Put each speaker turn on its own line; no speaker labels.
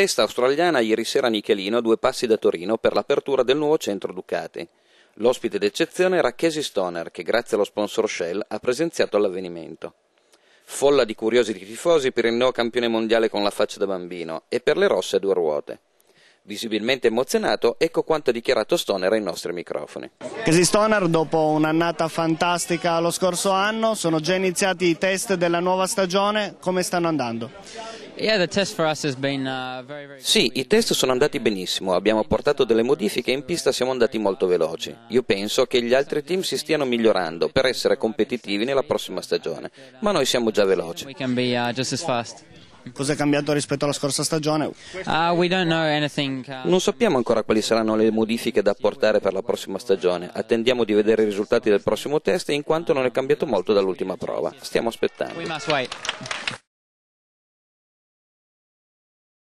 Festa australiana ieri sera a Nichelino a due passi da Torino per l'apertura del nuovo centro Ducati. L'ospite d'eccezione era Casey Stoner che grazie allo sponsor Shell ha presenziato l'avvenimento. Folla di curiosi di tifosi per il neo campione mondiale con la faccia da bambino e per le rosse a due ruote. Visibilmente emozionato, ecco quanto ha dichiarato Stoner ai nostri microfoni.
Casey Stoner, dopo un'annata fantastica lo scorso anno, sono già iniziati i test della nuova stagione, come stanno andando?
Uh,
sì, i test sono andati benissimo, abbiamo portato delle modifiche e in pista, siamo andati molto veloci. Io penso che gli altri team si stiano migliorando per essere competitivi nella prossima stagione, ma noi siamo già veloci.
Uh, Cosa è cambiato rispetto alla scorsa stagione? Uh, non
sappiamo ancora quali saranno le modifiche da apportare per la prossima stagione. Attendiamo di vedere i risultati del prossimo test in quanto non è cambiato molto dall'ultima prova. Stiamo
aspettando.